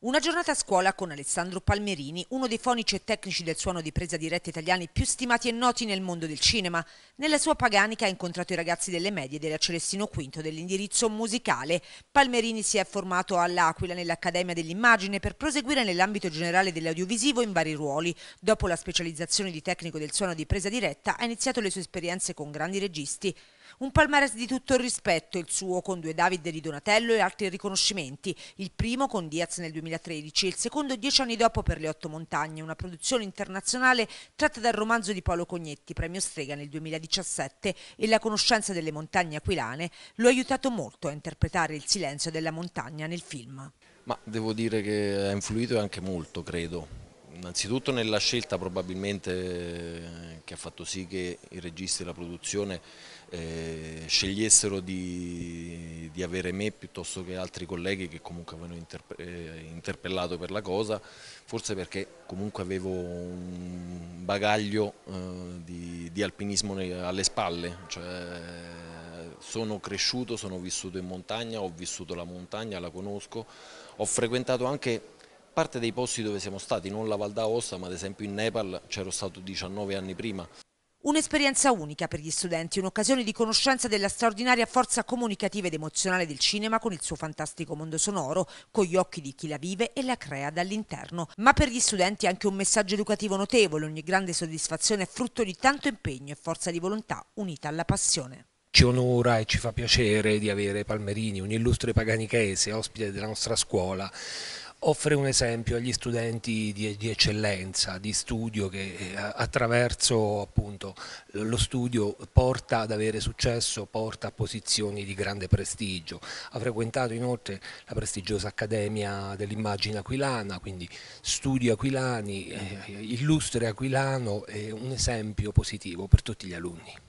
Una giornata a scuola con Alessandro Palmerini, uno dei fonici e tecnici del suono di presa diretta italiani più stimati e noti nel mondo del cinema. Nella sua paganica ha incontrato i ragazzi delle medie della Celestino V dell'indirizzo musicale. Palmerini si è formato all'Aquila nell'Accademia dell'Immagine per proseguire nell'ambito generale dell'audiovisivo in vari ruoli. Dopo la specializzazione di tecnico del suono di presa diretta ha iniziato le sue esperienze con grandi registi. Un palmarès di tutto il rispetto, il suo con due David di Donatello e altri riconoscimenti, il primo con Diaz nel 2013 il secondo dieci anni dopo per Le Otto Montagne, una produzione internazionale tratta dal romanzo di Paolo Cognetti, premio Strega nel 2017 e la conoscenza delle montagne aquilane lo ha aiutato molto a interpretare il silenzio della montagna nel film. Ma devo dire che ha influito anche molto, credo, innanzitutto nella scelta probabilmente eh, che ha fatto sì che i registi e la produzione eh, scegliessero di, di, avere me piuttosto che altri colleghi che comunque avevano eh, interpellato per la cosa, forse perché comunque avevo un bagaglio eh, di, di, alpinismo alle spalle, cioè sono cresciuto, sono vissuto in montagna, ho vissuto la montagna, la conosco, ho frequentato anche parte dei posti dove siamo stati, non la Val d'Aosta ma ad esempio in Nepal c'ero stato 19 anni prima. Un'esperienza unica per gli studenti, un'occasione di conoscenza della straordinaria forza comunicativa ed emozionale del cinema con il suo fantastico mondo sonoro, con gli occhi di chi la vive e la crea dall'interno. Ma per gli studenti anche un messaggio educativo notevole, ogni grande soddisfazione è frutto di tanto impegno e forza di volontà unita alla passione ci onora e ci fa piacere di avere Palmerini, un illustre paganichese, ospite della nostra scuola, offre un esempio agli studenti di, di eccellenza, di studio che eh, attraverso appunto, lo studio porta ad avere successo, porta a posizioni di grande prestigio. Ha frequentato inoltre la prestigiosa Accademia dell'Immagine Aquilana, quindi studi aquilani, eh, illustre aquilano è un esempio positivo per tutti gli alunni.